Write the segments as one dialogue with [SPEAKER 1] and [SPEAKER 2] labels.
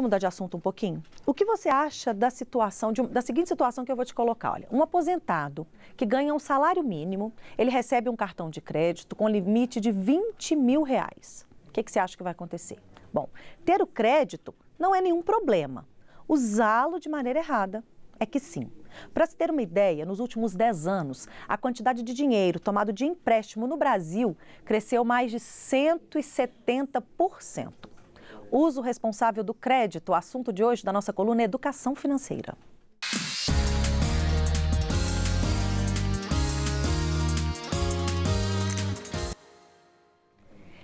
[SPEAKER 1] Vamos mudar de assunto um pouquinho? O que você acha da situação, de, da seguinte situação que eu vou te colocar? Olha, um aposentado que ganha um salário mínimo, ele recebe um cartão de crédito com limite de 20 mil reais. O que, que você acha que vai acontecer? Bom, ter o crédito não é nenhum problema. Usá-lo de maneira errada é que sim. Para se ter uma ideia, nos últimos 10 anos, a quantidade de dinheiro tomado de empréstimo no Brasil cresceu mais de 170%. Uso responsável do crédito, assunto de hoje da nossa coluna Educação Financeira.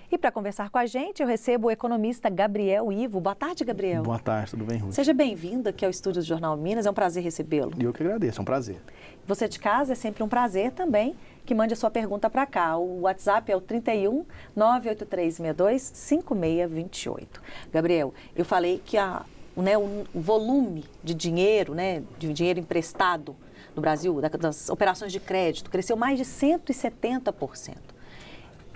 [SPEAKER 1] E para conversar com a gente, eu recebo o economista Gabriel Ivo. Boa tarde, Gabriel. Boa tarde, tudo bem, Ruth? Seja bem-vindo aqui ao Estúdio do Jornal Minas, é um prazer recebê-lo. Eu que agradeço, é um prazer. Você de casa, é sempre um prazer também que mande a sua pergunta para cá. O WhatsApp é o 31 98362 5628. Gabriel, eu falei que a, né, o volume de dinheiro, né, de dinheiro emprestado no Brasil, das operações de crédito, cresceu mais de 170%.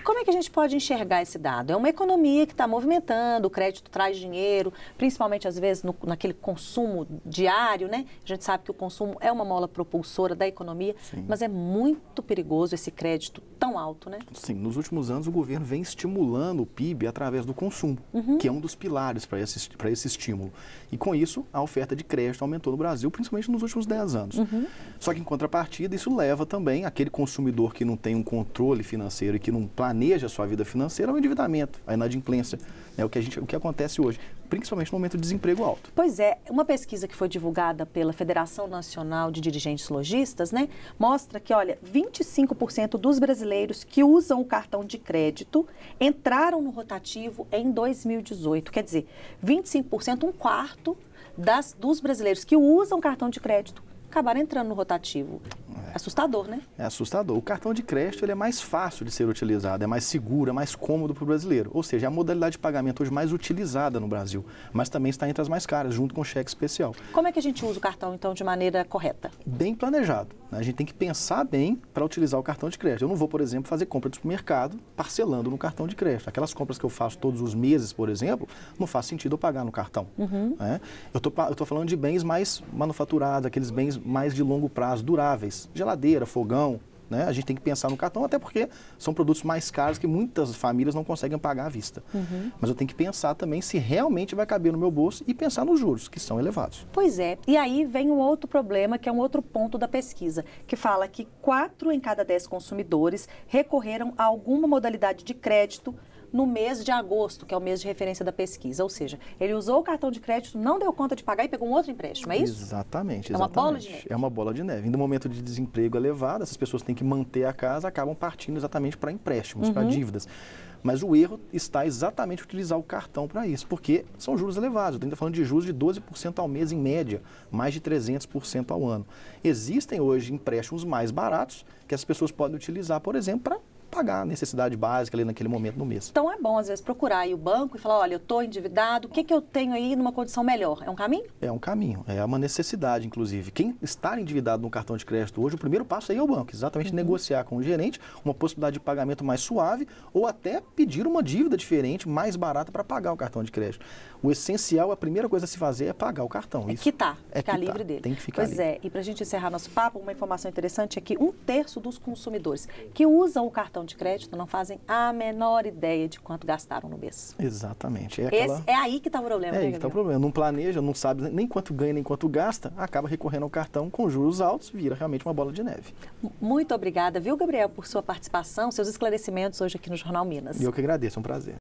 [SPEAKER 1] Como é que a gente pode enxergar esse dado? É uma economia que está movimentando, o crédito traz dinheiro, principalmente às vezes no, naquele consumo diário, né? A gente sabe que o consumo é uma mola propulsora da economia, Sim. mas é muito perigoso esse crédito tão alto, né?
[SPEAKER 2] Sim, nos últimos anos o governo vem estimulando o PIB através do consumo, uhum. que é um dos pilares para esse, esse estímulo. E com isso, a oferta de crédito aumentou no Brasil, principalmente nos últimos 10 anos. Uhum. Só que em contrapartida, isso leva também aquele consumidor que não tem um controle financeiro e que não planeja planeja a sua vida financeira é o endividamento, a inadimplência. É o que, a gente, o que acontece hoje, principalmente no momento de desemprego alto.
[SPEAKER 1] Pois é, uma pesquisa que foi divulgada pela Federação Nacional de Dirigentes Logistas, né, mostra que, olha, 25% dos brasileiros que usam o cartão de crédito entraram no rotativo em 2018. Quer dizer, 25%, um quarto das, dos brasileiros que usam cartão de crédito acabaram entrando no rotativo. É. Assustador, né?
[SPEAKER 2] É assustador. O cartão de crédito ele é mais fácil de ser utilizado, é mais seguro, é mais cômodo para o brasileiro. Ou seja, é a modalidade de pagamento hoje mais utilizada no Brasil, mas também está entre as mais caras, junto com o cheque especial.
[SPEAKER 1] Como é que a gente usa o cartão, então, de maneira correta?
[SPEAKER 2] Bem planejado. Né? A gente tem que pensar bem para utilizar o cartão de crédito. Eu não vou, por exemplo, fazer compra de supermercado parcelando no cartão de crédito. Aquelas compras que eu faço todos os meses, por exemplo, não faz sentido eu pagar no cartão. Uhum. Né? Eu estou falando de bens mais manufaturados, aqueles bens mais de longo prazo, duráveis. Geladeira, fogão, né? A gente tem que pensar no cartão, até porque são produtos mais caros que muitas famílias não conseguem pagar à vista. Uhum. Mas eu tenho que pensar também se realmente vai caber no meu bolso e pensar nos juros, que são elevados.
[SPEAKER 1] Pois é. E aí vem um outro problema, que é um outro ponto da pesquisa, que fala que 4 em cada 10 consumidores recorreram a alguma modalidade de crédito no mês de agosto, que é o mês de referência da pesquisa. Ou seja, ele usou o cartão de crédito, não deu conta de pagar e pegou um outro empréstimo, é isso?
[SPEAKER 2] Exatamente. exatamente. É uma bola de neve. É uma bola de neve. Em no momento de desemprego elevado, essas pessoas têm que manter a casa, acabam partindo exatamente para empréstimos, uhum. para dívidas. Mas o erro está exatamente utilizar o cartão para isso, porque são juros elevados. Eu estou falando de juros de 12% ao mês em média, mais de 300% ao ano. Existem hoje empréstimos mais baratos que as pessoas podem utilizar, por exemplo, para pagar a necessidade básica ali naquele momento no mês.
[SPEAKER 1] Então é bom, às vezes, procurar aí o banco e falar, olha, eu estou endividado, o que, que eu tenho aí numa condição melhor? É um caminho?
[SPEAKER 2] É um caminho, é uma necessidade, inclusive. Quem está endividado no cartão de crédito hoje, o primeiro passo aí é o banco, exatamente uhum. negociar com o gerente uma possibilidade de pagamento mais suave ou até pedir uma dívida diferente, mais barata, para pagar o cartão de crédito. O essencial, a primeira coisa a se fazer é pagar o cartão. É
[SPEAKER 1] Isso quitar, é ficar quitar. livre dele. Tem que ficar pois livre. é, e para a gente encerrar nosso papo, uma informação interessante é que um terço dos consumidores que usam o cartão cartão de crédito não fazem a menor ideia de quanto gastaram no mês.
[SPEAKER 2] Exatamente. É, aquela... Esse, é
[SPEAKER 1] aí que está o problema. É aí né, que está o
[SPEAKER 2] problema. Não planeja, não sabe nem quanto ganha, nem quanto gasta, acaba recorrendo ao cartão com juros altos, vira realmente uma bola de neve.
[SPEAKER 1] Muito obrigada, viu, Gabriel, por sua participação, seus esclarecimentos hoje aqui no Jornal Minas. E eu que
[SPEAKER 2] agradeço, é um prazer.